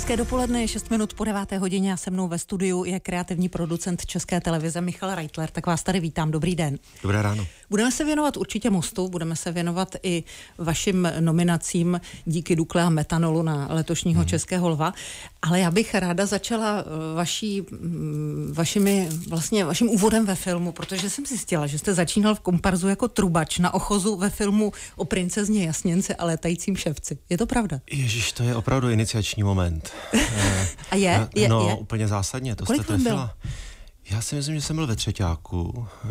Hezké dopoledne, je 6 minut po 9. hodině a se mnou ve studiu je kreativní producent České televize Michal Reitler, tak vás tady vítám, dobrý den. Dobré ráno. Budeme se věnovat určitě mostu, budeme se věnovat i vašim nominacím díky Dukle a metanolu na letošního hmm. Českého lva, ale já bych ráda začala eh, vaší, mm, vašimi, vlastně vaším úvodem ve filmu, protože jsem zjistila, že jste začínal v komparzu jako trubač na ochozu ve filmu o princezně jasněnce a létajícím ševci. Je to pravda? Ježíš, to je opravdu iniciační moment. A je? Eh, je no, je. úplně zásadně, to Kolik jste trefila. Byl? Já si myslím, že jsem byl ve Třeťáku eh,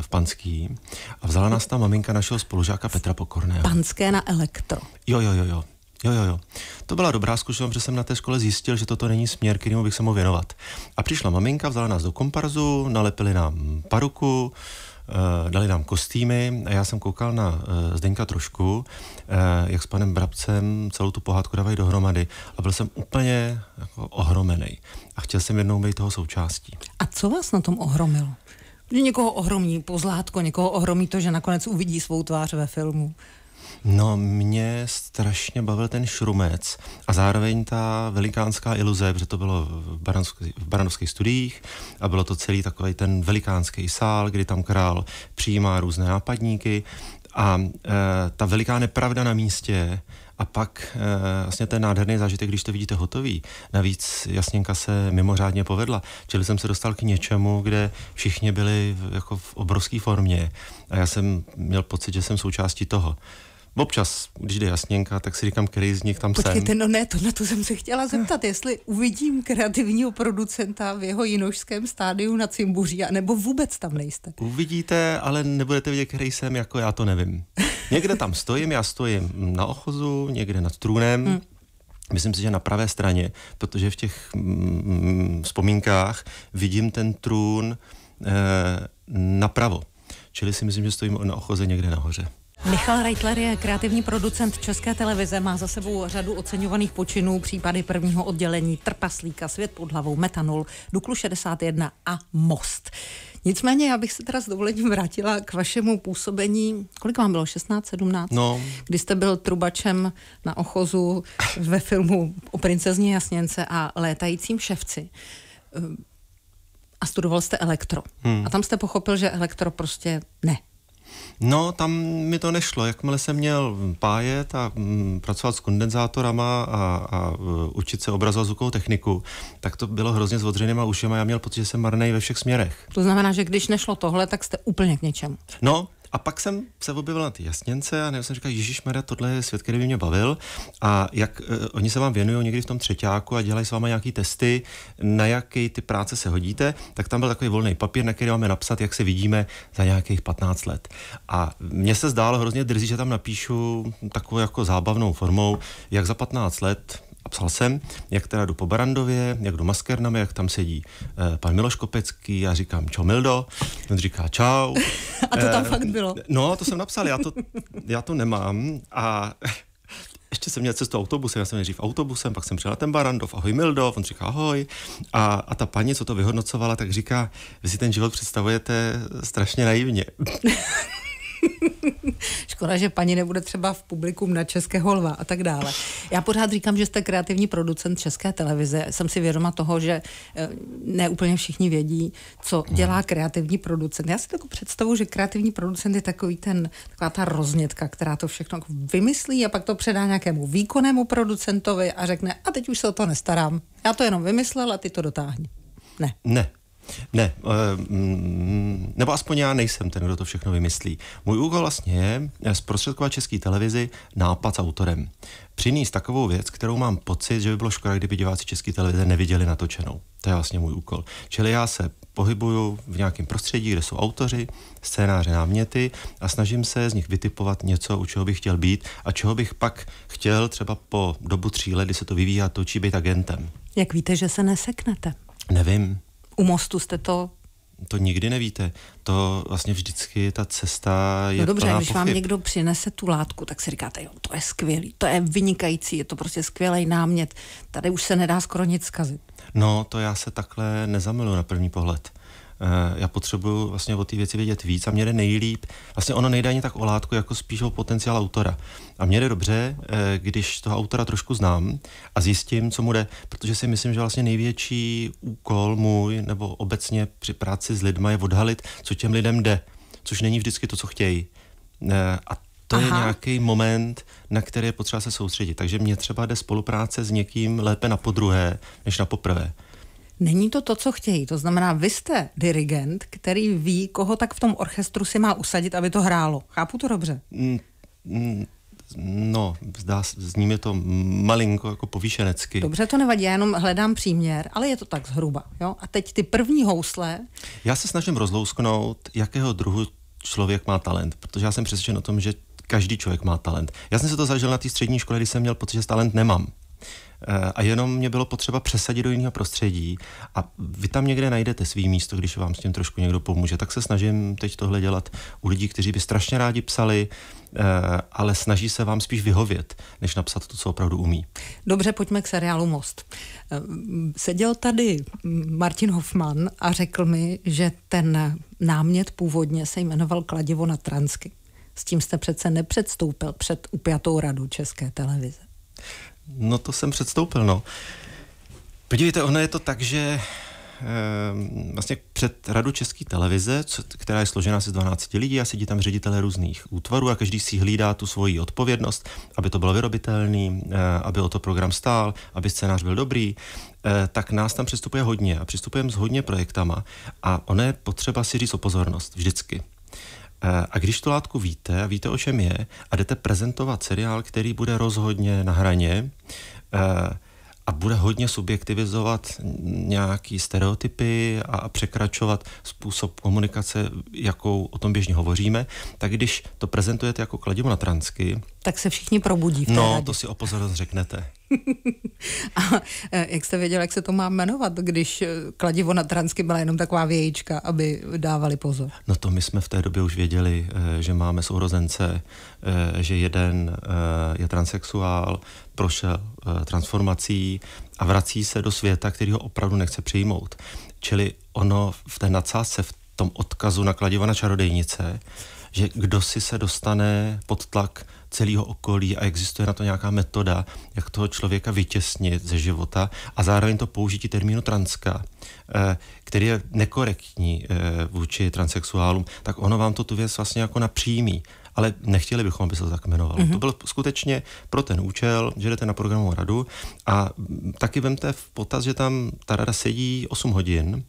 v Panský a vzala nás tam maminka našeho spolužáka Petra Pokorného. Panské na elektro. Jo, jo, jo, jo. Jo, jo, jo. To byla dobrá zkušenost, protože jsem na té škole zjistil, že toto není směr, kterým bych se mohl věnovat. A přišla maminka, vzala nás do komparzu, nalepili nám paruku, eh, dali nám kostýmy a já jsem koukal na Zdeňka trošku, jak s panem Brabcem celou tu pohádku dávají dohromady a byl jsem úplně jako ohromený a chtěl jsem jednou být toho součástí. A co vás na tom ohromilo? Že někoho ohromí pozlátko, někoho ohromí to, že nakonec uvidí svou tvář ve filmu. No, mě strašně bavil ten šrumec a zároveň ta velikánská iluze, protože to bylo v, Baranovský, v Baranovských studiích a bylo to celý takový ten velikánský sál, kdy tam král přijímá různé nápadníky a e, ta veliká nepravda na místě a pak e, vlastně ten nádherný zážitek, když to vidíte hotový. Navíc Jasněnka se mimořádně povedla, čili jsem se dostal k něčemu, kde všichni byli jako v obrovské formě a já jsem měl pocit, že jsem součástí toho. Občas, když jde jasněnka, tak si říkám, který z nich tam Počkejte, jsem. no ne, to na to jsem se chtěla zeptat, jestli uvidím kreativního producenta v jeho jinožském stádiu na Cimbuří, nebo vůbec tam nejste. Uvidíte, ale nebudete vědět, který jsem, jako já to nevím. Někde tam stojím, já stojím na ochozu, někde nad trůnem, hmm. Myslím si, že na pravé straně, protože v těch mm, vzpomínkách vidím ten trůn e, napravo. Čili si myslím, že stojím na ochoze někde nahoře. Michal Reitler je kreativní producent České televize, má za sebou řadu oceňovaných počinů, případy prvního oddělení, trpaslíka, svět pod hlavou, metanol, Duklu 61 a Most. Nicméně já bych se teda s dovolením vrátila k vašemu působení, kolik vám bylo, 16, 17? No. Kdy jste byl trubačem na ochozu ve filmu o princezně Jasněnce a létajícím ševci ehm, a studoval jste elektro. Hmm. A tam jste pochopil, že elektro prostě ne. No, tam mi to nešlo. Jakmile jsem měl pájet a m, mm, pracovat s kondenzátorama a, a e, učit se obrazovat zvukovou techniku, tak to bylo hrozně s odřenýma ušima. Já měl pocit, že jsem marný ve všech směrech. To znamená, že když nešlo tohle, tak jste úplně k něčemu. No, a pak jsem se objevil na ty jasněnce a nebo jsem říkal, Ježíš Mara, tohle je svět, který by mě bavil. A jak uh, oni se vám věnují někdy v tom třetíku a dělají s váma nějaký testy, na jaký ty práce se hodíte, tak tam byl takový volný papír, na který máme napsat, jak se vidíme za nějakých 15 let. A mně se zdálo hrozně drzí, že tam napíšu takovou jako zábavnou formou, jak za 15 let a psal jsem, jak teda jdu po Barandově, jak jdu maskernami, jak tam sedí eh, pan Miloš Kopecký, já říkám čo Mildo, on říká čau. A to tam eh, fakt bylo. No, to jsem napsal, já to, já to nemám a ještě jsem měl cestu autobusem, já jsem nejdřív autobusem, pak jsem přijel ten Barandov, ahoj Mildo, on říká ahoj. A, a ta paní, co to vyhodnocovala, tak říká, vy si ten život představujete strašně naivně. Škoda, že paní nebude třeba v publikum na Českého lva a tak dále. Já pořád říkám, že jste kreativní producent České televize. Jsem si vědoma toho, že eh, ne úplně všichni vědí, co dělá hmm. kreativní producent. Já si takovou představu, že kreativní producent je takový ten, taková ta roznětka, která to všechno jako vymyslí a pak to předá nějakému výkonnému producentovi a řekne, a teď už se o to nestarám. Já to jenom vymyslel a ty to dotáhni. Ne. Ne, ne, eh, mm, nebo aspoň já nejsem ten, kdo to všechno vymyslí. Můj úkol vlastně je eh, zprostředkovat české televizi nápad s autorem. Přinést takovou věc, kterou mám pocit, že by bylo škoda, kdyby diváci české televize neviděli natočenou. To je vlastně můj úkol. Čili já se pohybuju v nějakém prostředí, kde jsou autoři, scénáře, náměty a snažím se z nich vytipovat něco, u čeho bych chtěl být a čeho bych pak chtěl třeba po dobu tří let, kdy se to vyvíjí a točí, být agentem. Jak víte, že se neseknete? Nevím. U mostu jste to to nikdy nevíte. To vlastně vždycky ta cesta no je No dobře, plná když pochyb. vám někdo přinese tu látku, tak si říkáte, jo, to je skvělý, to je vynikající, je to prostě skvělý námět. Tady už se nedá skoro nic zkazit. No, to já se takhle nezamiluji na první pohled. Eh, já potřebuju vlastně o ty věci vědět víc a mě jde nejlíp. Vlastně ono nejde ani tak o látku, jako spíš o potenciál autora. A mě jde dobře, eh, když toho autora trošku znám a zjistím, co mu jde, protože si myslím, že vlastně největší úkol můj nebo obecně při práci s lidma je odhalit, co těm lidem jde, což není vždycky to, co chtějí. Eh, a to Aha. je nějaký moment, na který je potřeba se soustředit. Takže mě třeba jde spolupráce s někým lépe na podruhé, než na poprvé. Není to to, co chtějí. To znamená, vy jste dirigent, který ví, koho tak v tom orchestru si má usadit, aby to hrálo. Chápu to dobře? Mm, mm. No, zdá, zní to malinko jako povýšenecky. Dobře, to nevadí, já jenom hledám příměr, ale je to tak zhruba. Jo? A teď ty první housle. Já se snažím rozlousknout, jakého druhu člověk má talent, protože já jsem přesvědčen o tom, že každý člověk má talent. Já jsem se to zažil na té střední škole, kdy jsem měl pocit, že talent nemám. Eh, a jenom mě bylo potřeba přesadit do jiného prostředí a vy tam někde najdete svý místo, když vám s tím trošku někdo pomůže. Tak se snažím teď tohle dělat u lidí, kteří by strašně rádi psali, eh, ale snaží se vám spíš vyhovět, než napsat to, co opravdu umí. Dobře, pojďme k seriálu Most. Eh, seděl tady Martin Hoffman a řekl mi, že ten námět původně se jmenoval Kladivo na Transky. S tím jste přece nepředstoupil před upjatou radu České televize. No to jsem předstoupil, no. Podívejte, ono je to tak, že eh, vlastně před Radu České televize, která je složena asi z 12 lidí a sedí tam ředitelé různých útvarů a každý si hlídá tu svoji odpovědnost, aby to bylo vyrobitelný, eh, aby o to program stál, aby scénář byl dobrý, eh, tak nás tam přistupuje hodně a přistupujeme s hodně projektama a ono je potřeba si říct o pozornost vždycky. Eh, a když tu látku víte a víte, o čem je, a jdete prezentovat seriál, který bude rozhodně na hraně eh, a bude hodně subjektivizovat nějaký stereotypy a překračovat způsob komunikace, jakou o tom běžně hovoříme, tak když to prezentujete jako kladivo na transky... Tak se všichni probudí v té No, radě. to si opozornost řeknete. a eh, jak jste věděl, jak se to má jmenovat, když eh, kladivo na Transky byla jenom taková vějíčka, aby dávali pozor? No to my jsme v té době už věděli, eh, že máme sourozence, že jeden je transexuál, prošel transformací a vrací se do světa, který ho opravdu nechce přijmout. Čili ono v té nadsázce, v tom odkazu na kladivo na čarodejnice, že kdo si se dostane pod tlak celého okolí a existuje na to nějaká metoda, jak toho člověka vytěsnit ze života a zároveň to použití termínu transka, eh, který je nekorektní eh, vůči transexuálům, tak ono vám to tu věc vlastně jako napřímí ale nechtěli bychom, aby se to tak jmenovalo. Mm-hmm. To bylo skutečně pro ten účel, že jdete na programovou radu a mm, taky vemte v potaz, že tam ta rada sedí 8 hodin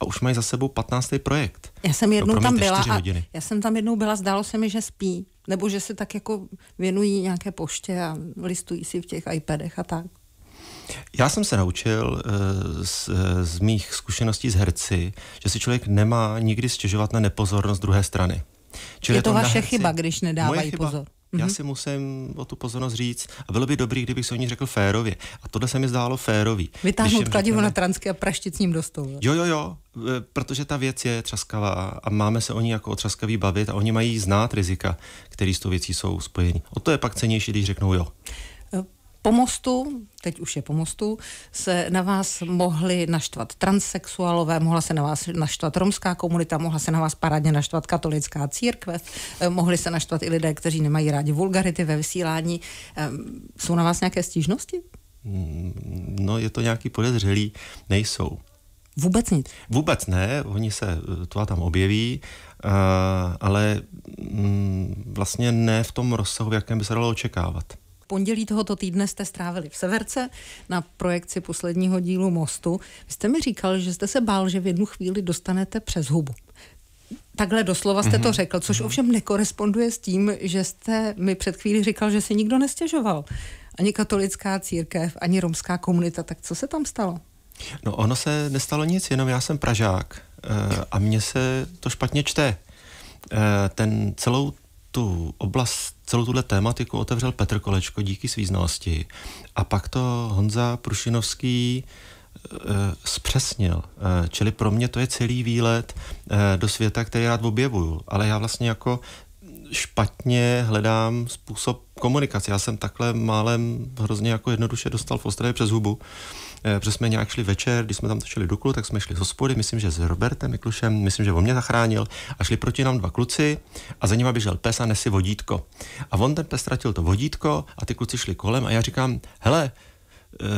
a už mají za sebou 15. projekt. Já jsem no, jednou no, tam byla a já jsem tam jednou byla, zdálo se mi, že spí. Nebo že se tak jako věnují nějaké poště a listují si v těch iPadech a tak. Já jsem se naučil eh, z, eh, z mých zkušeností s herci, že si člověk nemá nikdy stěžovat na nepozornost druhé strany. Čili je to vaše herci, chyba, když nedávají chyba, pozor. Mm-hmm. Já mhm. si musím o tu pozornost říct a bylo by dobrý, kdybych se o ní řekl férově. A tohle se mi zdálo férový. Vytáhnout kladivo řekneme... na transky a praštit s ním do stolu. Jo, jo, jo, e, protože ta věc je třaskavá a máme se o ní jako o třaskavý bavit a oni mají znát rizika, které s tou věcí jsou spojeny. O to je pak cenější, když řeknou jo pomostu, teď už je pomostu, se na vás mohli naštvat transsexuálové, mohla se na vás naštvat romská komunita, mohla se na vás parádně naštvat katolická církev, eh, mohli se naštvat i lidé, kteří nemají rádi vulgarity ve vysílání. Ehm, jsou na vás nějaké stížnosti? Mm, no, je to nějaký podezřelý. Nejsou. Vůbec nic? Vůbec ne, oni se eh, to tam objeví, eh, ale mm, vlastně ne v tom rozsahu, v jakém by se dalo očekávat pondělí tohoto týdne jste strávili v Severce na projekci posledního dílu Mostu. Vy jste mi říkal, že jste se bál, že v jednu chvíli dostanete přes hubu. Takhle doslova jste mm-hmm. to mhm. řekl, což mm-hmm. ovšem nekoresponduje s tím, že jste mi před chvíli říkal, že si nikdo nestěžoval. Ani katolická církev, ani romská komunita. Tak co se tam stalo? No ono se nestalo nic, jenom já jsem Pražák eh, a mně se to špatně čte. Eh, ten celou tu oblast, celou tuhle tématiku otevřel Petr Kolečko díky svý znalosti a pak to Honza Prušinovský eh, eh, zpřesnil. Eh, čili pro mě to je celý výlet do světa, který rád objevuju, ale já vlastně jako špatně hledám způsob komunikace. Já jsem takhle málem hrozně jako jednoduše dostal v Ostravě přes hubu Eh, protože jsme nějak šli večer, když jsme tam šli do klu, tak jsme šli z hospody, myslím, že s Robertem Miklušem, myslím, že on mě zachránil a šli proti nám dva kluci a za nima běžel pes a nesi vodítko. A on ten pes ztratil to vodítko a ty kluci šli kolem a já říkám, hele, uh,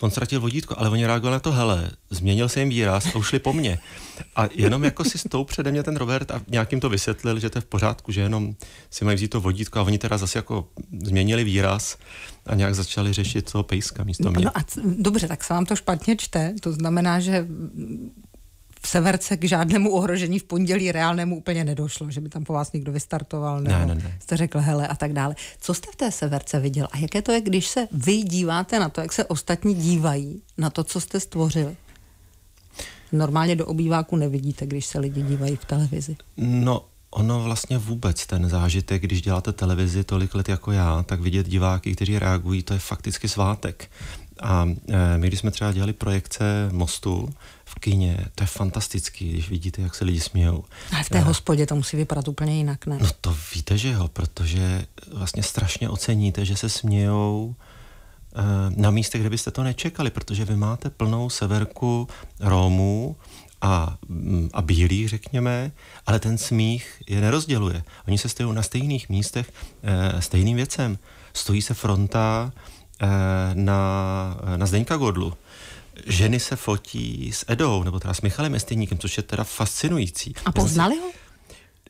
on ztratil vodítko, ale oni reagovali na to, hele, změnil se jim výraz a ušli po mně. A jenom jako si stou přede mě ten Robert a nějakým to vysvětlil, že to je v pořádku, že jenom si mají vzít to vodítko a oni teda zase jako změnili výraz a nějak začali řešit toho pejska místo mě. No a c- dobře, tak se vám to špatně čte, to znamená, že v Severce k žádnému ohrožení v pondělí reálnému úplně nedošlo, že by tam po vás někdo vystartoval, nebo ne, ne, ne. jste řekl hele a tak dále. Co jste v té Severce viděl a jaké to je, když se vy díváte na to, jak se ostatní dívají na to, co jste stvořili? Normálně do obýváku nevidíte, když se lidi dívají v televizi. No, Ono vlastně vůbec ten zážitek, když děláte televizi tolik let jako já, tak vidět diváky, kteří reagují, to je fakticky svátek. A e, my, když jsme třeba dělali projekce mostu, kyně, to je fantastický, když vidíte, jak se lidi smějou. A v té hospodě to musí vypadat úplně jinak, ne? No to víte, že jo, protože vlastně strašně oceníte, že se smějou eh, na místech, kde byste to nečekali, protože vy máte plnou severku Rómů a, mm, a bílých, řekněme, ale ten smích je nerozděluje. Oni se stojí na stejných místech e, stejným věcem. Stojí se fronta e, na, na Zdeňka Godlu ženy se fotí s Edou, nebo teda s Michalem Estyníkem, což je teda fascinující. A poznali ho?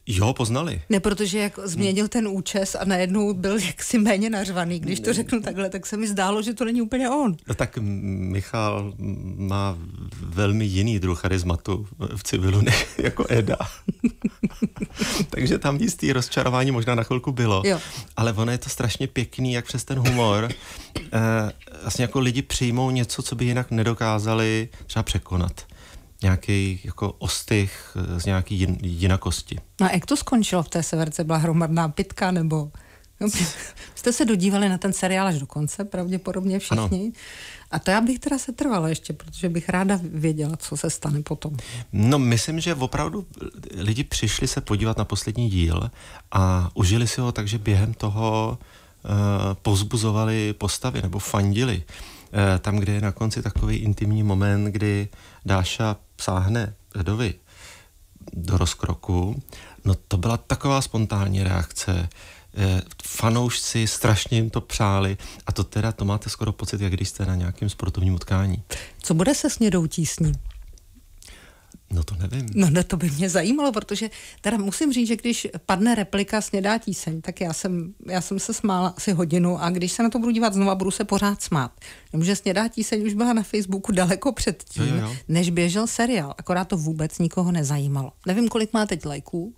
Jo, poznali. Ne, protože jak změnil hmm. ten účes a najednou byl jaksi méně nařvaný. Když to řeknu takhle, tak se mi zdálo, že to není úplně on. No, tak Michal má velmi jiný druh charizmatu v civilu než jako Eda. Takže tam jistý rozčarování možná na chvilku bylo. Jo. Ale ono je to strašně pěkný, jak přes ten humor eh, vlastně jako lidi přijmou něco, co by jinak nedokázali třeba překonat nějaký jako ostych eh, z nějaký jin, jinakosti. No a jak to skončilo v té severce? Byla hromadná pitka nebo... No, jste se dodívali na ten seriál až do konce, pravděpodobně všichni. Ano. A to já bych teda se trvala ještě, protože bych ráda věděla, co se stane potom. No, myslím, že opravdu lidi přišli se podívat na poslední díl a užili si ho tak, že během toho uh, eh, pozbuzovali postavy nebo fandili. Uh, tam, kde je na konci takový intimní moment, kdy Dáša sáhne Edovi do rozkroku, no to byla taková spontánní reakce. Eh, fanoušci strašně jim to přáli a to teda, to máte skoro pocit, jak když jste na nějakém sportovním utkání. Co bude se snědou tísní? No to nevím. No, ne, no, to by mě zajímalo, protože teda musím říct, že když padne replika Snědá tíseň, tak já jsem, já jsem se smála asi hodinu a když se na to budu dívat znova, budu se pořád smát. Jenomže Snědá tíseň už byla na Facebooku daleko předtím, no, jo. než běžel seriál, akorát to vůbec nikoho nezajímalo. Nevím, kolik má teď lajků.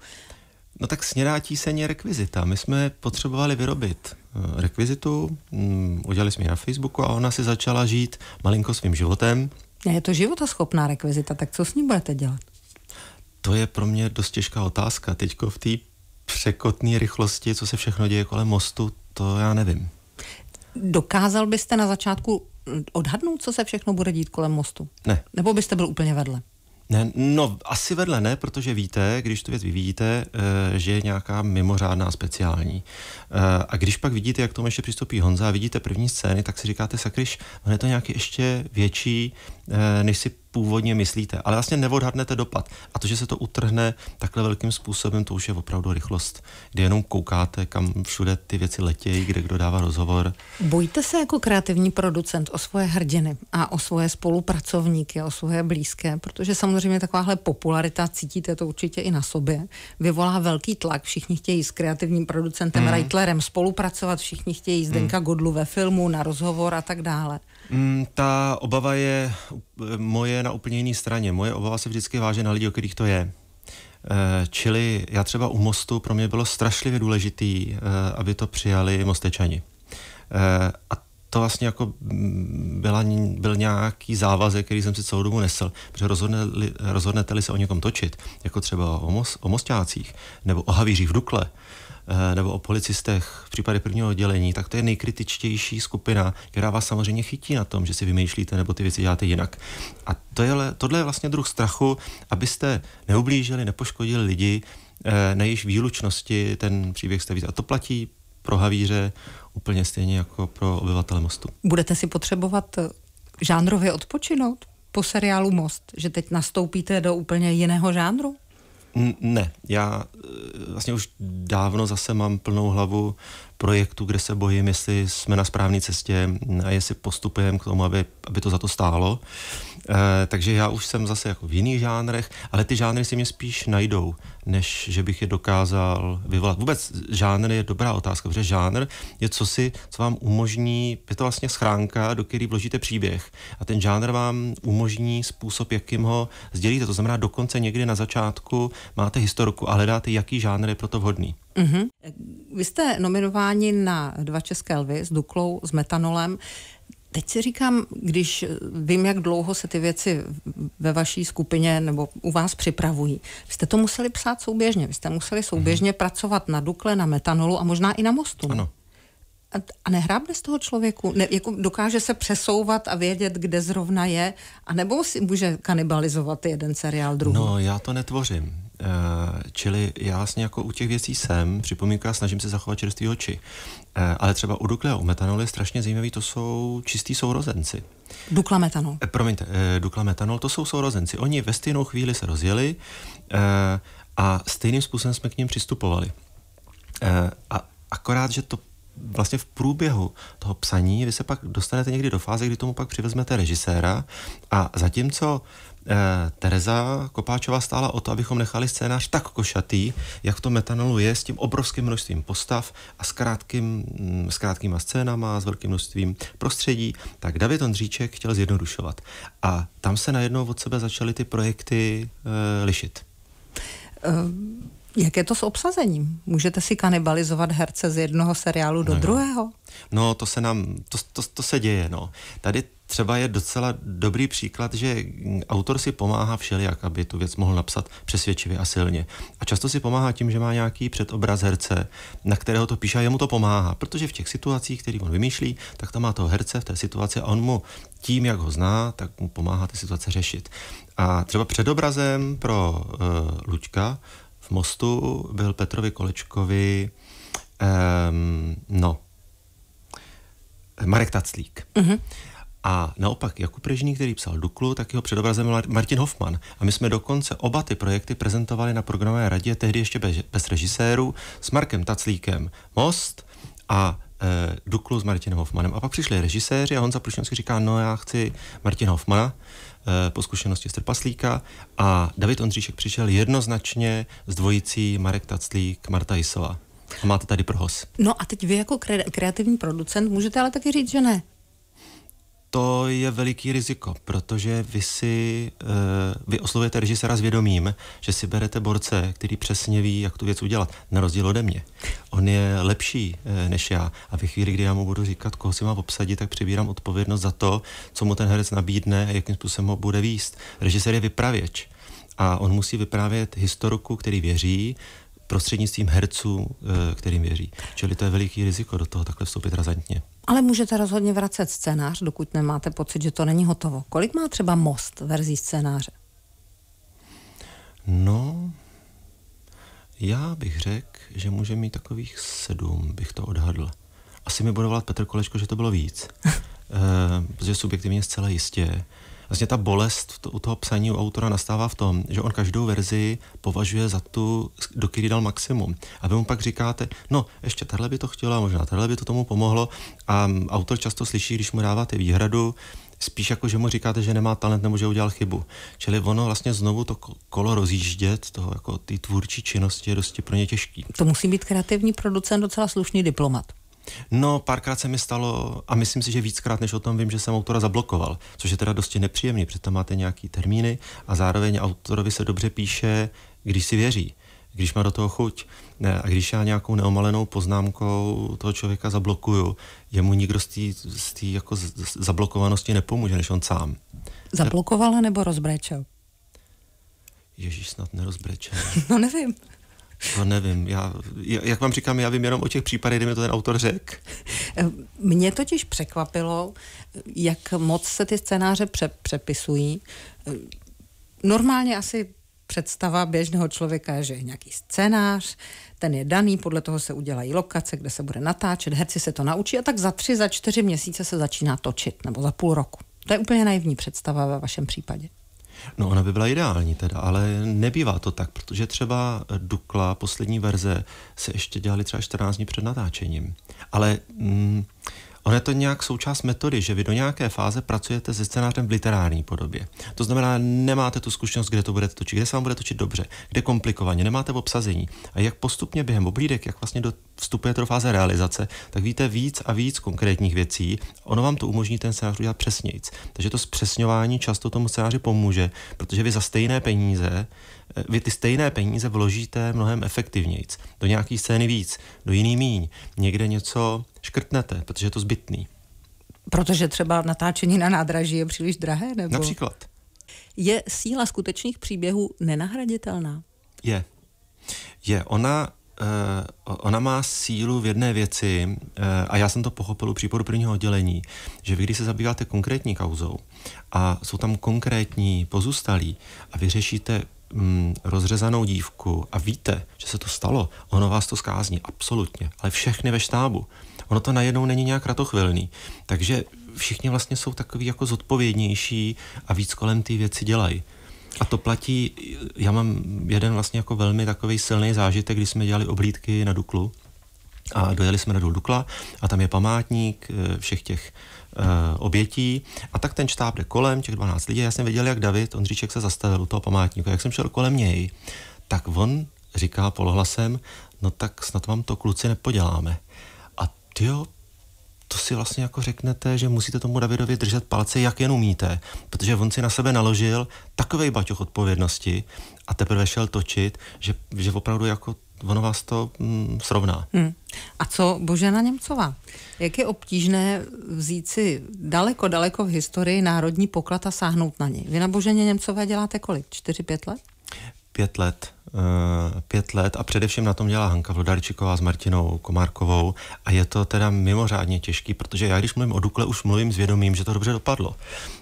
No tak Snědá tíseň je rekvizita. My jsme potřebovali vyrobit eh, rekvizitu, mm, udělali jsme ji na Facebooku a ona si začala žít malinko svým životem, je to životoschopná rekvizita, tak co s ní budete dělat? To je pro mě dost těžká otázka. Teďko v té překotné rychlosti, co se všechno děje kolem mostu, to já nevím. Dokázal byste na začátku hm, odhadnout, co se všechno bude dít kolem mostu? Ne. Nebo byste byl úplně vedle? Ne, no asi vedle ne, protože víte, když tu věc vyvíjíte, e, že je nějaká mimořádná speciální. E, a když pak vidíte, jak tomu ještě přistoupí Honza a vidíte první scény, tak si říkáte, sakryš, on je to nějaký ještě větší, Eh, než si původně myslíte, ale vlastně neodhadnete dopad. A to, že se to utrhne takhle velkým způsobem, to už je opravdu rychlost, kdy jenom koukáte, kam všude ty věci letějí, kde kdo dává rozhovor. Bojíte se jako kreativní producent o svoje hrdiny a o svoje spolupracovníky, o svoje blízké, protože samozřejmě takováhle popularita, cítíte to určitě i na sobě, vyvolá velký tlak. Všichni chtějí s kreativním producentem hmm. Reitlerem spolupracovat, všichni chtějí Zdenka hmm. Godlu ve filmu, na rozhovor a tak dále. Hmm, ta obava je moje na úplně jiné straně. Moje obava se vždycky váže na lidi, o kterých to je. Eh, čili já třeba u Mostu, pro mě bylo strašlivě důležitý, eh, aby to přijali Mostečani. Eh, a to vlastně jako mm, byla, byl nějaký závazek, který jsem si celou dobu nesl, protože rozhodne, rozhodnete-li se o někom točit, jako třeba o, mos, o mostácích nebo o havířích v Dukle, Eh, nebo o policistech v případě prvního oddělení, tak to je nejkritičtější skupina, která vás samozřejmě chytí na tom, že si vymýšlíte nebo ty věci děláte jinak. A to je, tohle je vlastně druh strachu, abyste neublížili, nepoškodili lidi, eh, na jejich výlučnosti ten příběh staví. A to platí pro Havíře úplně stejně jako pro obyvatele Mostu. Budete si potřebovat eh, žánrově odpočinout po seriálu Most, že teď nastoupíte do úplně jiného žánru? Ne, já e, vlastně už dávno zase mám plnou hlavu projektu, kde se bojím, jestli jsme na správné cestě a jestli postupujeme k tomu, aby, aby to za to stálo. E, takže já už jsem zase jako v jiných žánrech, ale ty žánry si mě spíš najdou, než že bych je dokázal vyvolat. Vůbec žánr je dobrá otázka, protože žánr je co si, co vám umožní, je to vlastně schránka, do které vložíte příběh a ten žánr vám umožní způsob, jakým ho sdělíte. To znamená, dokonce někdy na začátku máte historiku, a hledáte, jaký žánr je pro to vhodný. Mm-hmm. Vy jste nominováni na dva české lvy s Duklou, s metanolem. Teď si říkám, když vím, jak dlouho se ty věci ve vaší skupině nebo u vás připravují, jste to museli psát souběžně, vy jste museli mhm. souběžně mm-hmm. pracovat na Dukle, na metanolu a možná i na mostu. Ano. A, a nehrábne z toho člověku? Ne, jako dokáže se přesouvat a vědět, kde zrovna je? A nebo si může kanibalizovat jeden seriál druhý? No, já to netvořím. Eh, čili já vlastně jako u těch věcí jsem, připomínka, snažím se zachovat čerstvý oči. Eh, ale třeba u dukle a u metanolu je strašně zajímavý, to jsou čistí sourozenci. Dukla metanol. Eh, promiňte, dukla metanol, to jsou sourozenci. Oni ve stejnou chvíli se rozjeli a stejným způsobem jsme k ním přistupovali. A akorát, že to vlastně v průběhu toho psaní vy se pak dostanete někdy do fáze, kdy tomu pak přivezmete režiséra a zatímco eh, Tereza Kopáčová stála o to, abychom nechali scénář tak košatý, jak to metanolu je, s tím obrovským množstvím postav a s, krátkým, mm, s krátkýma scénama, s velkým množstvím prostředí, tak David Ondříček chtěl zjednodušovat. A tam se najednou od sebe začaly ty projekty eh, lišit. Um jak je to s obsazením? Můžete si kanibalizovat herce z jednoho seriálu do no, no, druhého? No, to se nám, to, to, to se děje, no. Tady třeba je docela dobrý příklad, že autor si pomáhá všelijak, aby tu věc mohl napsat přesvědčivě a silně. A často si pomáhá tím, že má nějaký předobraz herce, na kterého to píše a jemu to pomáhá, protože v těch situacích, které on vymýšlí, tak tam má toho herce v té situaci a on mu tím, jak ho zná, tak mu pomáhá ty situace řešit. A třeba předobrazem pro uh, eh, Lučka v Mostu byl Petrovi Kolečkovi um, no, Marek Taclík. Mm-hmm. A naopak Jakub Režní, který psal Duklu, tak jeho předobrazem byl Martin Hoffman. A my jsme dokonce oba ty projekty prezentovali na programové radě, tehdy ještě bez, bez režisérů, s Markem Taclíkem Most a e, Duklu s Martinem Hoffmanem. A pak přišli režiséři a Honza Prušňovský říká, no já chci Martin Hoffmana. Eh, po zkušenosti z trpaslíka a David Ondříšek přišel jednoznačně s dvojicí Marek Taclík, Marta Jisová. A máte tady prohos. No a teď vy jako kreativní producent můžete ale taky říct, že ne to je veliký riziko, protože vy si, eh, vy oslovujete režisera s vědomím, že si berete borce, který přesně ví, jak tu věc udělat, na rozdíl ode mě. On je lepší eh, než já a ve chvíli, kdy já mu budu říkat, koho si má obsadit, tak přebírám odpovědnost za to, co mu ten herec nabídne a jakým způsobem ho bude výst. Režisér je vypravěč a on musí vyprávět historiku, který věří, prostřednictvím herců, eh, kterým věří. Čili to je veliký riziko do toho takhle vstoupit razantně. Ale můžete rozhodně vracet scénář, dokud nemáte pocit, že to není hotovo. Kolik má třeba most verzí scénáře? No, já bych řekl, že může mít takových sedm, bych to odhadl. Asi mi bude volat Petr Kolečko, že to bylo víc. e, protože subjektivně zcela jistě vlastně ta bolest to, u toho psaní u autora nastává v tom, že on každou verzi považuje za tu, do který dal maximum. A vy mu pak říkáte, no ještě tahle by to chtěla, možná tahle by to tomu pomohlo. A mm, autor často slyší, když mu dáváte výhradu, spíš jako, že mu říkáte, že nemá talent nebo že udělal chybu. Čili ono vlastně znovu to kolo rozjíždět, toho jako ty tvůrčí činnosti je dosti pro ně těžký. To musí být kreativní producent docela slušný diplomat. No, párkrát se mi stalo, a myslím si, že víckrát, než o tom vím, že jsem autora zablokoval, což je teda dosti nepříjemný, protože tam máte nějaký termíny a zároveň autorovi se dobře píše, když si věří, když má do toho chuť. Ne, a když já nějakou neomalenou poznámkou toho člověka zablokuju, jemu nikdo z té z jako z, z, zablokovanosti nepomůže, než on sám. Zablokovala nebo rozbrečel? Ježíš, snad nerozbrečel. no nevím. No nevím, já, jak vám říkám, já vím jenom o těch případech, kde mi to ten autor řekl. Mě totiž překvapilo, jak moc se ty scénáře pře- přepisují. Normálně asi představa běžného člověka je, že je nějaký scénář, ten je daný, podle toho se udělají lokace, kde se bude natáčet, herci se to naučí a tak za tři, za čtyři měsíce se začíná točit, nebo za půl roku. To je úplně naivní představa ve vašem případě. No ona by byla ideální teda, ale nebývá to tak, protože třeba Dukla, poslední verze, se ještě dělali třeba 14 dní před natáčením. Ale... Mm, Ono je to nějak součást metody, že vy do nějaké fáze pracujete se scénářem v literární podobě. To znamená, nemáte tu zkušenost, kde to budete točit, kde se vám bude točit dobře, kde komplikovaně, nemáte obsazení. A jak postupně během oblídek, jak vlastně do, vstupujete do fáze realizace, tak víte víc a víc konkrétních věcí. Ono vám to umožní ten scénář udělat přesnějc. Takže to zpřesňování často tomu scénáři pomůže, protože vy za stejné peníze vy ty stejné peníze vložíte mnohem efektivněji Do nějaký scény víc, do jiný míň. Někde něco škrtnete, protože je to zbytný. Protože třeba natáčení na nádraží je příliš drahé? Nebo... Například. Je síla skutečných příběhů nenahraditelná? Je. Je. Ona uh, ona má sílu v jedné věci, uh, a já jsem to pochopil u případu prvního oddělení, že vy, když se zabýváte konkrétní kauzou a jsou tam konkrétní pozůstalí a vyřešíte mm, rozřezanou dívku a víte, že se to stalo, ono vás to zkázní, absolutně, ale všechny ve štábu. Ono to najednou není nějak ratochvilný. Takže všichni vlastně jsou takový jako zodpovědnější a víc kolem ty věci dělají. A to platí, já mám jeden vlastně jako velmi takový silný zážitek, když jsme dělali oblídky na Duklu a dojeli jsme do Dukla a tam je památník eh, všech těch eh, obětí. A tak ten štáb jde kolem, těch 12 lidí. Já jsem viděl, jak David Ondříček se zastavil u toho památníku. Jak jsem šel kolem něj, tak on říká polohlasem, no tak snad vám to kluci nepoděláme. A jo, to si vlastně jako řeknete, že musíte tomu Davidovi držet palce, jak jen umíte, protože on si na sebe naložil takový baťoch odpovědnosti a teprve šel točit, že, že opravdu jako ono vás to mm, srovná. Hmm. A co Božena Němcová? Jak je obtížné vzít si daleko, daleko v historii národní poklad a sáhnout na něj? Vy na Boženě Němcové děláte kolik? 4-5 let? pět let, eh, pět let a především na tom dělá Hanka Vlodarčiková s Martinou Komárkovou a je to teda mimořádně těžký, protože já když mluvím o Dukle, už mluvím s vědomím, že to dobře dopadlo.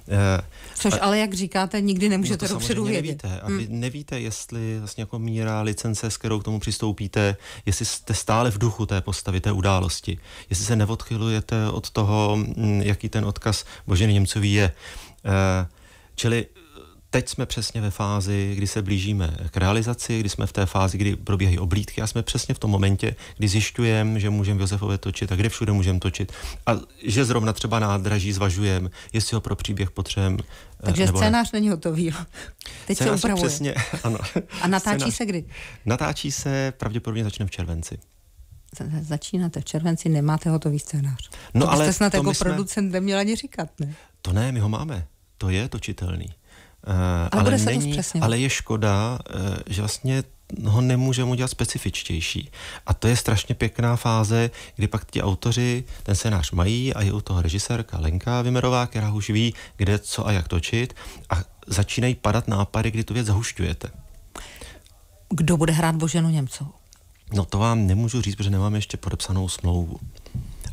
Eh, Což a, ale, jak říkáte, nikdy nemůžete no to dopředu vědět. Nevíte. A hmm. vy hmm. nevíte, jestli vlastně jako míra licence, s kterou k tomu přistoupíte, jestli jste stále v duchu té postavy, té události, jestli se neodchylujete od toho, mm, jaký ten odkaz Boženy Němcový je. Eh, čili teď jsme přesně ve fázi, kdy se blížíme k realizaci, kdy jsme v té fázi, kdy probíhají oblídky a jsme přesně v tom momentě, kdy zjišťujeme, že můžeme v Josefově točit a kde všude můžeme točit. A že zrovna třeba nádraží zvažujeme, jestli ho pro příběh potřebujeme. Eh, Takže nebo scénář ne. není hotový. Jo. Teď scénář se upravuje. Přesně, ano. A natáčí scénář. se kdy? Natáčí se pravděpodobně začne v červenci začínáte v červenci, nemáte hotový scénář. No to ale jste snad to jako producent jsme... neměl ani říkat, ne? To ne, my ho máme. To je točitelný. Uh, ale, bude není, ale je škoda, eh, že vlastně ho nemůžeme udělat specifičtější. A to je strašně pěkná fáze, kdy pak ti autoři ten scénář mají a je u toho režisérka Lenka Vimerová, která už ví, kde, co a jak točit a začínají padat nápady, kdy tu věc zahušťujete. Kdo bude hrát Boženu Němcovou? No to vám nemůžu říct, protože nemám ještě podepsanou smlouvu.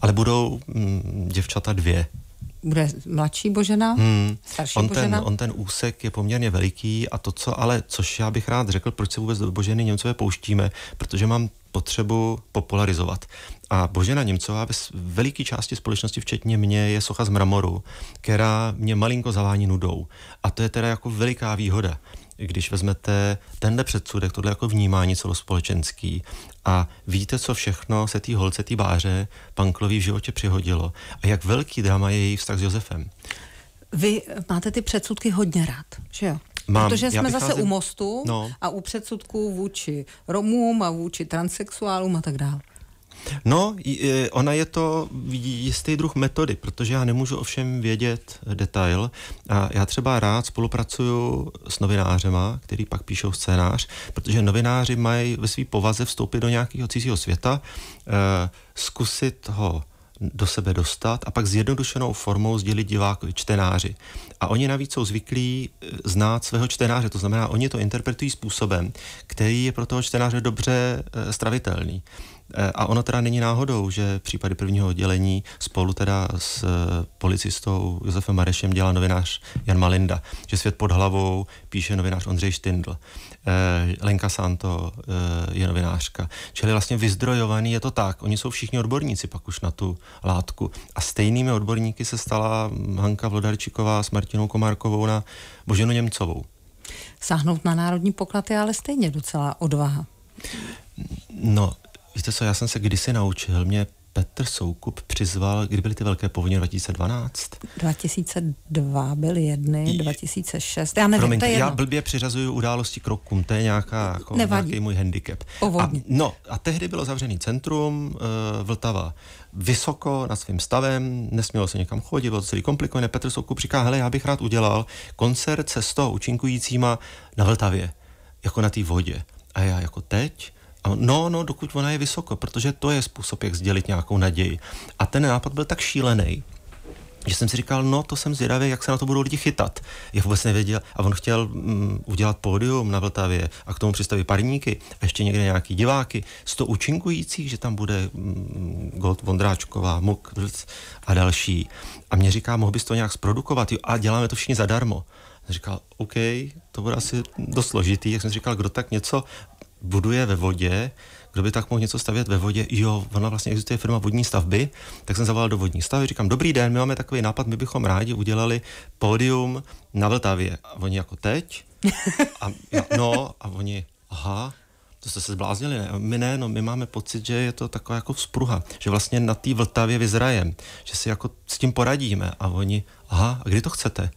Ale budou mm, děvčata dvě bude mladší Božena, hmm. starší on Božena. on ten úsek je poměrně veliký a to, co ale, což já bych rád řekl, proč se vůbec do Boženy Němcové pouštíme, protože mám potřebu popularizovat. A Božena Němcová ve veliké části společnosti, včetně mě, je socha z mramoru, která mě malinko zavání nudou. A to je teda jako veliká výhoda když vezmete tenhle předsudek, tohle jako vnímání celospolečenský a víte, co všechno se té holce, té báře Panklový v životě přihodilo a jak velký drama je její vztah s Josefem. Vy máte ty předsudky hodně rád, že jo? Mám. Protože jsme vycházím... zase u mostu no. a u předsudků vůči Romům a vůči transexuálům a tak dále. No, ona je to jistý druh metody, protože já nemůžu ovšem vědět detail. A já třeba rád spolupracuju s novinářema, který pak píšou scénář, protože novináři mají ve své povaze vstoupit do nějakého cizího světa, eh, zkusit ho do sebe dostat a pak zjednodušenou formou sdělit divákovi, čtenáři. A oni navíc jsou zvyklí eh, znát svého čtenáře, to znamená, oni to interpretují způsobem, který je pro toho čtenáře dobře eh, stravitelný. Eh, a ono teda není náhodou, že případy prvního oddělení spolu teda s eh, policistou Josefem Marešem dělá novinář Jan Malinda, že Svět pod hlavou píše novinář Ondřej Štindl. Eh, Lenka Santo je novinářka. Čili vlastně vyzdrojovaný je to tak. Oni jsou všichni odborníci pak už na tu látku. A stejnými odborníky se stala Hanka Vlodarčiková s Martinou Komárkovou na Boženu Němcovou. Sáhnout na národní poklad je ale stejně docela odvaha. No, Víte co, já jsem se kdysi naučil, mě Petr Soukup přizval, kdy byly ty velké povodně 2012? 2002 byly jedny, 2006, já nevím, Promiň, to je já blbě přiřazuju události krokům, to je nějaká, jako, nějaký můj handicap. Povodně. A, no a tehdy bylo zavřený centrum uh, Vltava vysoko nad svým stavem, nesmělo se někam chodit, bylo to celý komplikované. Petr Soukup říká, hele, já bych rád udělal koncert se 100 účinkujícíma na Vltavě, jako na té vodě. A já jako teď No, no, dokud ona je vysoko, protože to je způsob, jak sdělit nějakou naději. A ten nápad byl tak šílený, že jsem si říkal, no to jsem zvědavý, jak se na to budou lidi chytat. Já vůbec nevěděl. A on chtěl mm, udělat pódium na Vltavě a k tomu přistavit parníky a ještě někde nějaký diváky. to učinkujících, že tam bude mm, Gold Vondráčková, Muk a další. A mě říká, mohl bys to nějak zprodukovat jo, a děláme to všichni zadarmo. Říkal, OK, to bude asi dost složitý, jak jsem říkal, kdo tak něco buduje ve vodě, kdo by tak mohl něco stavět ve vodě, jo, ona vlastně existuje firma vodní stavby, tak jsem zavolal do vodní stavby, říkám, dobrý den, my máme takový nápad, my bychom rádi udělali pódium na Vltavě. A oni jako teď? A, já, no, a oni, aha, to jste se zbláznili, ne? My ne, no my máme pocit, že je to taková jako vzpruha, že vlastně na té Vltavě vyzrajem, že si jako s tím poradíme a oni, aha, a kdy to chcete?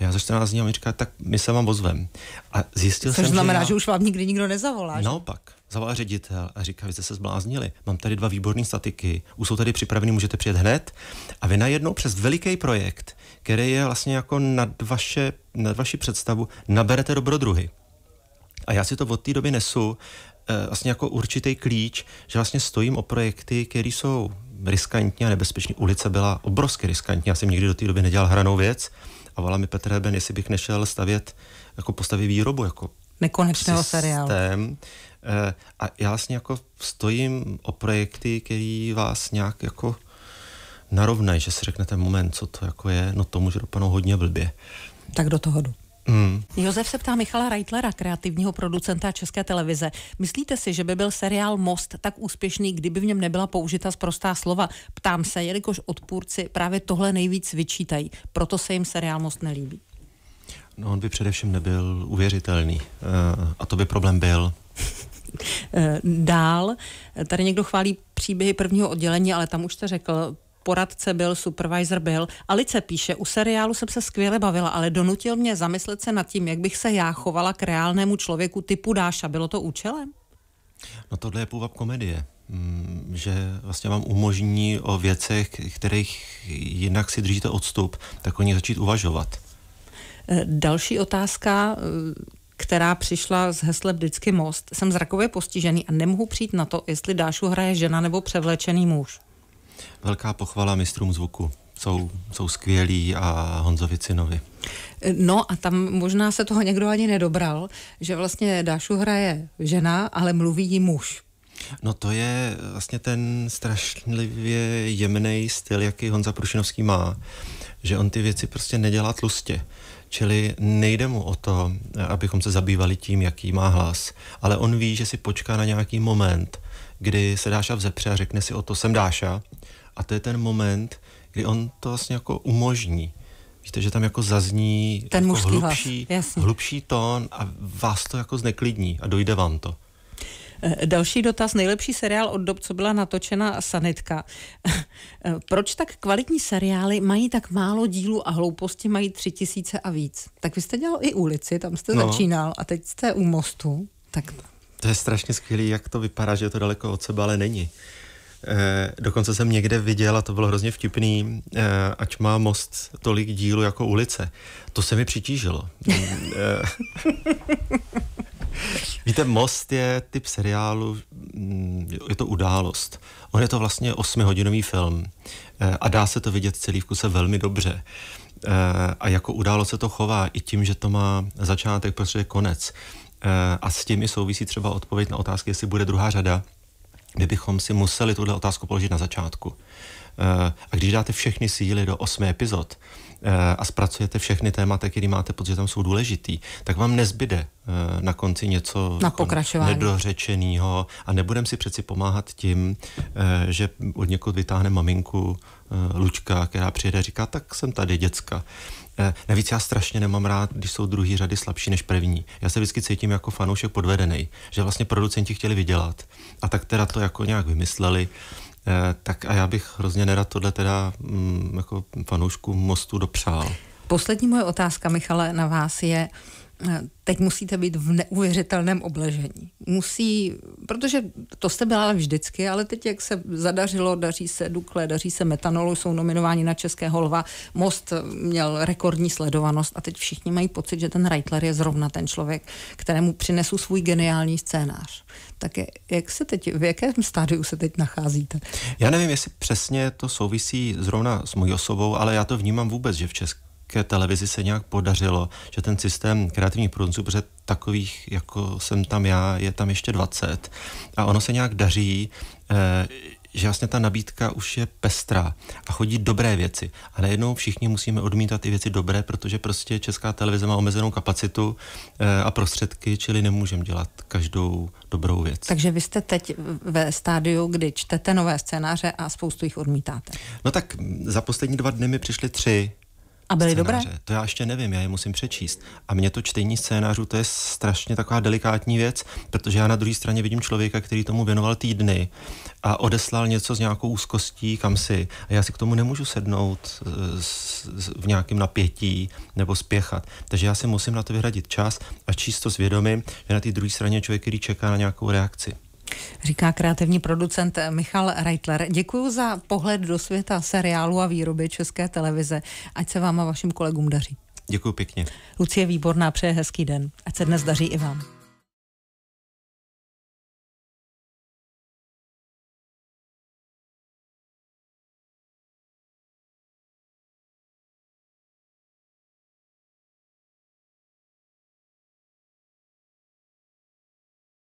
A já za 14 dní a mi říká, tak my se vám ozvem. A zjistil Což jsem, znamená, že, já... že už vám nikdy nikdo nezavolá. Naopak. zavolá ředitel a říká, vy jste se zbláznili, mám tady dva výborné statiky, už jsou tady připraveny, můžete přijet hned. A vy najednou přes veliký projekt, který je vlastně jako nad, vaše, nad vaši představu, naberete dobrodruhy. A já si to od té doby nesu eh, vlastně jako určitý klíč, že vlastně stojím o projekty, které jsou riskantní a nebezpečné. Ulice byla obrovsky riskantní, já jsem nikdy do té doby nedělal hranou věc, a volá mi Petr Heben, jestli bych nešel stavět jako postavit výrobu, jako nekonečného systém. seriálu. E, a já vlastně jako stojím o projekty, který vás nějak jako narovnají, že si řeknete moment, co to jako je, no to může dopadnout hodně blbě. Tak do toho jdu. Hmm. Josef se ptá Michala Reitlera, kreativního producenta České televize. Myslíte si, že by byl seriál Most tak úspěšný, kdyby v něm nebyla použita zprostá slova? Ptám se, jelikož odpůrci právě tohle nejvíc vyčítají. Proto se jim seriál Most nelíbí. No, on by především nebyl uvěřitelný. Eh, a to by problém byl. Eh, dál, tady někdo chválí příběhy prvního oddělení, ale tam už jste řekl, poradce byl, supervisor byl. Alice píše, u seriálu jsem se skvěle bavila, ale donutil mě zamyslet se nad tím, jak bych se já chovala k reálnému člověku typu Dáša. Bylo to účelem? No tohle je půvab komedie mm, že vlastně vám umožní o věcech, kterých jinak si držíte odstup, tak o nich začít uvažovat. Eh, další otázka, eh, která přišla z hesle vždycky most. Jsem zrakově postižený a nemohu přijít na to, jestli Dášu hraje žena nebo převlečený muž velká pochvala mistrům zvuku. Jsou, jsou skvělí a Honzovi Cinovi. No a tam možná se toho někdo ani nedobral, že vlastně Dášu hraje žena, ale mluví jí muž. No to je vlastně ten strašlivě jemný styl, jaký Honza Prušinovský má, že on ty věci prostě nedělá tlustě. Čili nejde mu o to, abychom se zabývali tím, jaký má hlas, ale on ví, že si počká na nějaký moment, kdy se Dáša vzepře a řekne si o to, jsem Dáša a to je ten moment, kdy on to vlastně jako umožní. Víte, že tam jako zazní ten jako hlubší, hlas, hlubší tón a vás to jako zneklidní a dojde vám to. Eh, další dotaz. Nejlepší seriál od dob, co byla natočena Sanitka. Eh, proč tak kvalitní seriály mají tak málo dílů a hlouposti mají tři tisíce a víc? Tak vy jste dělal i ulici, tam jste no. začínal a teď jste u mostu. Tak... To je strašně skvělé, jak to vypadá, že je to daleko od sebe, ale není. Eh, dokonce jsem někde viděl, a to bylo hrozně vtipný, eh, ať má most tolik dílu jako ulice. To se mi přitížilo. Eh, víte, Most je typ seriálu, mm, je to událost. On je to vlastně osmihodinový film eh, a dá se to vidět celý v kuse velmi dobře. A jako událost se to chová i tím, že to má začátek, prostě konec. A s tím i souvisí třeba odpověď na otázky, jestli bude druhá řada my bychom si museli tuhle otázku položit na začátku. Eh, a když dáte všechny síly do osmi epizod eh, a zpracujete všechny témata, které máte pocit, že tam jsou důležitý, tak vám nezbyde eh, na konci něco na nedořečeného a nebudem si přeci pomáhat tím, že od někud vytáhne maminku Lučka, která přijede a říká, tak jsem tady děcka. Eh, navíc já strašně nemám rád, když jsou druhý řady slabší než první. Já se vždycky cítím jako fanoušek podvedený, že vlastně producenti chtěli vydělat a tak teda to jako nějak vymysleli. Eh, tak a já bych hrozně nerad tohle teda mm, jako fanoušku mostu dopřál. Poslední moje otázka, Michale, na vás je, teď musíte být v neuvěřitelném obležení. Musí, protože to jste byla vždycky, ale teď, jak se zadařilo, daří se Dukle, daří se Metanolu, jsou nominováni na Českého lva, Most měl rekordní sledovanost a teď všichni mají pocit, že ten Reitler je zrovna ten člověk, kterému přinesu svůj geniální scénář. Tak je, jak se teď, v jakém stádiu se teď nacházíte? Já nevím, jestli přesně to souvisí zrovna s mojí osobou, ale já to vnímám vůbec, že v České české televizi se nějak podařilo, že ten systém kreativních producenců, protože takových, jako jsem tam já, je tam ještě 20. A ono se nějak daří, eh, že vlastně ta nabídka už je pestrá a chodí dobré věci. A najednou všichni musíme odmítat i věci dobré, protože prostě česká televize má omezenou kapacitu eh, a prostředky, čili nemůžeme dělat každou dobrou věc. Takže vy jste teď ve stádiu, kdy čtete nové scénáře a spoustu jich odmítáte. No tak za poslední dva dny mi přišly tři a byly dobré? To já ještě nevím, já je musím přečíst. A mě to čtení scénářů, to je strašně taková delikátní věc, protože já na druhé straně vidím člověka, který tomu věnoval týdny a odeslal něco s nějakou úzkostí kam si. A já si k tomu nemůžu sednout eh, s, s, v nějakém napětí nebo spěchat. Takže já si musím na to vyhradit čas a číst to s vědomím, že na té druhé straně člověk, který čeká na nějakou reakci. Říká kreativní producent Michal Reitler. Děkuji za pohled do světa seriálu a výroby České televize. Ať se vám a vašim kolegům daří. Děkuji pěkně. Lucie Výborná přeje hezký den. Ať se dnes daří i vám.